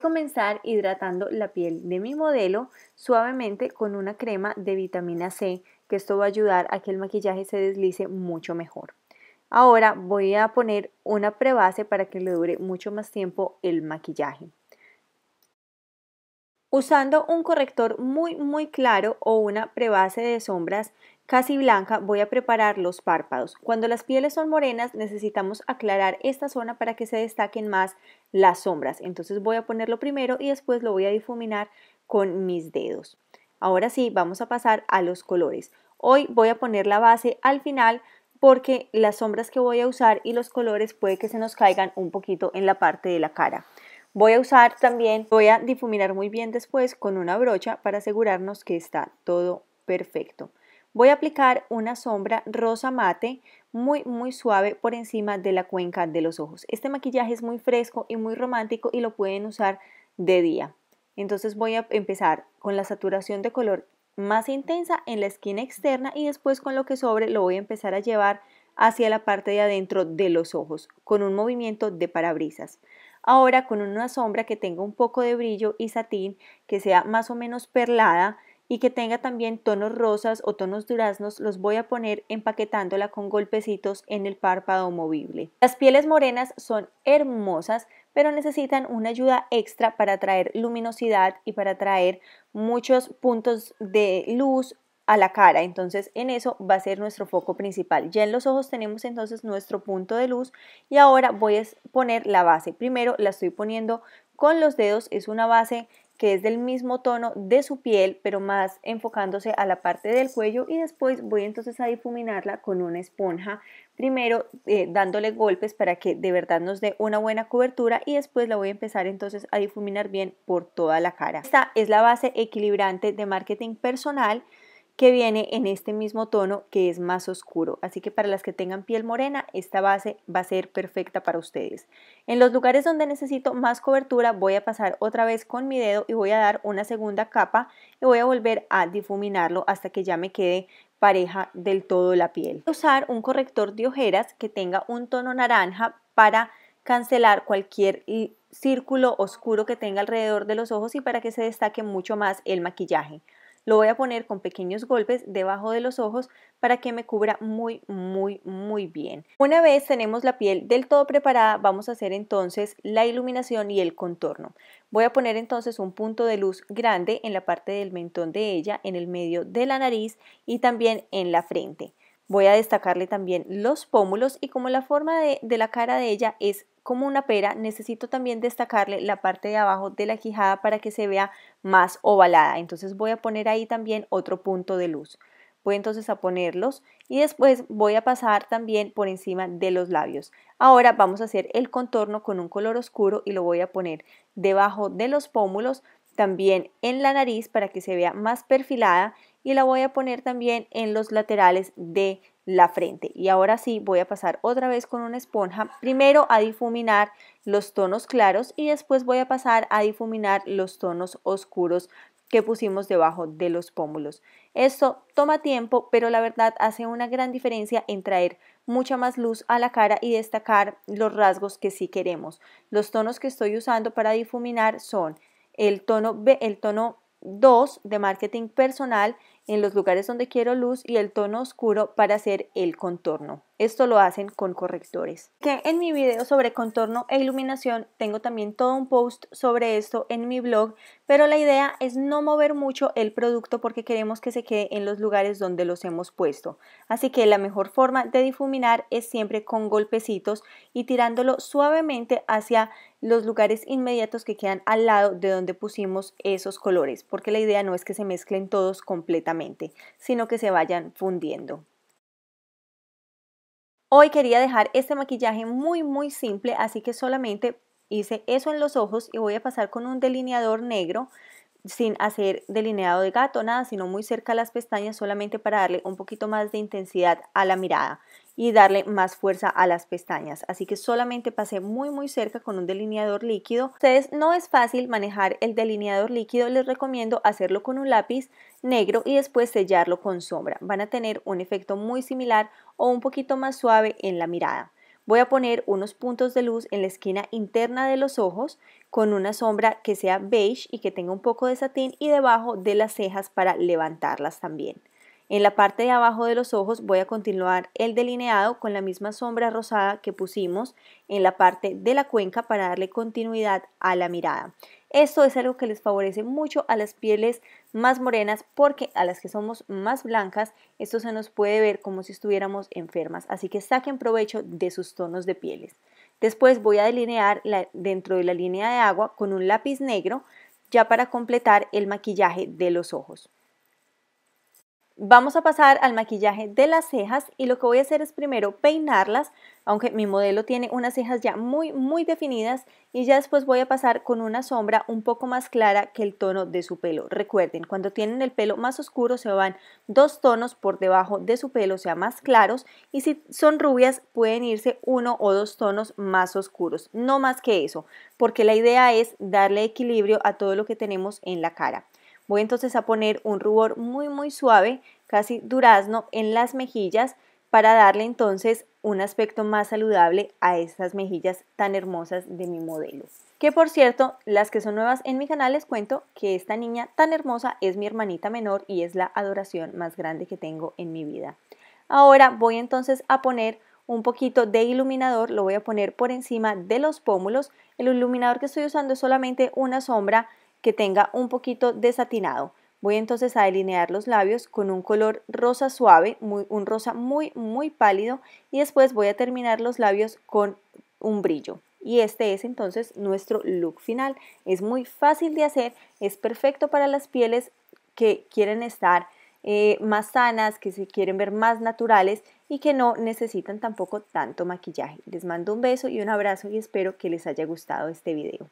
comenzar hidratando la piel de mi modelo suavemente con una crema de vitamina C, que esto va a ayudar a que el maquillaje se deslice mucho mejor. Ahora voy a poner una prebase para que le dure mucho más tiempo el maquillaje. Usando un corrector muy muy claro o una prebase de sombras, casi blanca, voy a preparar los párpados. Cuando las pieles son morenas, necesitamos aclarar esta zona para que se destaquen más las sombras. Entonces voy a ponerlo primero y después lo voy a difuminar con mis dedos. Ahora sí, vamos a pasar a los colores. Hoy voy a poner la base al final porque las sombras que voy a usar y los colores puede que se nos caigan un poquito en la parte de la cara. Voy a usar también, voy a difuminar muy bien después con una brocha para asegurarnos que está todo perfecto. Voy a aplicar una sombra rosa mate muy muy suave por encima de la cuenca de los ojos. Este maquillaje es muy fresco y muy romántico y lo pueden usar de día. Entonces voy a empezar con la saturación de color más intensa en la esquina externa y después con lo que sobre lo voy a empezar a llevar hacia la parte de adentro de los ojos con un movimiento de parabrisas. Ahora con una sombra que tenga un poco de brillo y satín que sea más o menos perlada y que tenga también tonos rosas o tonos duraznos los voy a poner empaquetándola con golpecitos en el párpado movible. Las pieles morenas son hermosas pero necesitan una ayuda extra para traer luminosidad y para traer muchos puntos de luz a la cara, entonces en eso va a ser nuestro foco principal. Ya en los ojos tenemos entonces nuestro punto de luz y ahora voy a poner la base. Primero la estoy poniendo con los dedos, es una base que es del mismo tono de su piel, pero más enfocándose a la parte del cuello y después voy entonces a difuminarla con una esponja, primero eh, dándole golpes para que de verdad nos dé una buena cobertura y después la voy a empezar entonces a difuminar bien por toda la cara. Esta es la base equilibrante de marketing personal que viene en este mismo tono que es más oscuro. Así que para las que tengan piel morena, esta base va a ser perfecta para ustedes. En los lugares donde necesito más cobertura, voy a pasar otra vez con mi dedo y voy a dar una segunda capa y voy a volver a difuminarlo hasta que ya me quede pareja del todo la piel. Usar un corrector de ojeras que tenga un tono naranja para cancelar cualquier eh, círculo oscuro que tenga alrededor de los ojos y para que se destaque mucho más el maquillaje. Lo voy a poner con pequeños golpes debajo de los ojos para que me cubra muy, muy, muy bien. Una vez tenemos la piel del todo preparada, vamos a hacer entonces la iluminación y el contorno. Voy a poner entonces un punto de luz grande en la parte del mentón de ella, en el medio de la nariz y también en la frente. Voy a destacarle también los pómulos y como la forma de, la cara de ella es como una pera, necesito también destacarle la parte de abajo de la quijada para que se vea más ovalada. Entonces voy a poner ahí también otro punto de luz. Voy entonces a ponerlos y después voy a pasar también por encima de los labios. Ahora vamos a hacer el contorno con un color oscuro y lo voy a poner debajo de los pómulos también en la nariz para que se vea más perfilada y la voy a poner también en los laterales de la frente. Y ahora sí voy a pasar otra vez con una esponja, primero a difuminar los tonos claros y después voy a pasar a difuminar los tonos oscuros que pusimos debajo de los pómulos. Esto toma tiempo, pero la verdad hace una gran diferencia en traer mucha más luz a la cara y destacar los rasgos que sí queremos. Los tonos que estoy usando para difuminar son el tono, el tono 2 de marketing personal en los lugares donde quiero luz y el tono oscuro para hacer el contorno. Esto lo hacen con correctores. Que en mi video sobre contorno e iluminación tengo también todo un post sobre esto en mi blog, pero la idea es no mover mucho el producto porque queremos que se quede en los lugares donde los hemos puesto. Así que la mejor forma de difuminar es siempre con golpecitos y tirándolo suavemente hacia los lugares inmediatos que quedan al lado de donde pusimos esos colores, porque la idea no es que se mezclen todos completamente sino que se vayan fundiendo. Hoy quería dejar este maquillaje muy muy simple, así que solamente hice eso en los ojos y voy a pasar con un delineador negro sin hacer delineado de gato, nada, sino muy cerca a las pestañas solamente para darle un poquito más de intensidad a la mirada y darle más fuerza a las pestañas. Así que solamente pasé muy muy cerca con un delineador líquido. Ustedes no es fácil manejar el delineador líquido, les recomiendo hacerlo con un lápiz negro y después sellarlo con sombra. Van a tener un efecto muy similar o un poquito más suave en la mirada. Voy a poner unos puntos de luz en la esquina interna de los ojos con una sombra que sea beige y que tenga un poco de satín y debajo de las cejas para levantarlas también. En la parte de abajo de los ojos voy a continuar el delineado con la misma sombra rosada que pusimos en la parte de la cuenca para darle continuidad a la mirada. Esto es algo que les favorece mucho a las pieles más morenas porque a las que somos más blancas esto se nos puede ver como si estuviéramos enfermas, así que saquen provecho de sus tonos de pieles. Después voy a delinear dentro de la línea de agua con un lápiz negro ya para completar el maquillaje de los ojos. Vamos a pasar al maquillaje de las cejas y lo que voy a hacer es primero peinarlas, aunque mi modelo tiene unas cejas ya muy muy definidas y ya después voy a pasar con una sombra un poco más clara que el tono de su pelo. Recuerden, cuando tienen el pelo más oscuro se van dos tonos por debajo de su pelo, o sea, más claros y si son rubias pueden irse uno o dos tonos más oscuros, no más que eso, porque la idea es darle equilibrio a todo lo que tenemos en la cara. Voy entonces a poner un rubor muy muy suave, casi durazno, en las mejillas para darle entonces un aspecto más saludable a estas mejillas tan hermosas de mi modelo. Que por cierto, las que son nuevas en mi canal les cuento que esta niña tan hermosa es mi hermanita menor y es la adoración más grande que tengo en mi vida. Ahora voy entonces a poner un poquito de iluminador, lo voy a poner por encima de los pómulos. El iluminador que estoy usando es solamente una sombra que tenga un poquito desatinado. Voy entonces a delinear los labios con un color rosa suave, un rosa muy, muy pálido y después voy a terminar los labios con un brillo. Y este es entonces nuestro look final. Es muy fácil de hacer, es perfecto para las pieles que quieren estar eh, más sanas, que se quieren ver más naturales y que no necesitan tampoco tanto maquillaje. Les mando un beso y un abrazo y espero que les haya gustado este video.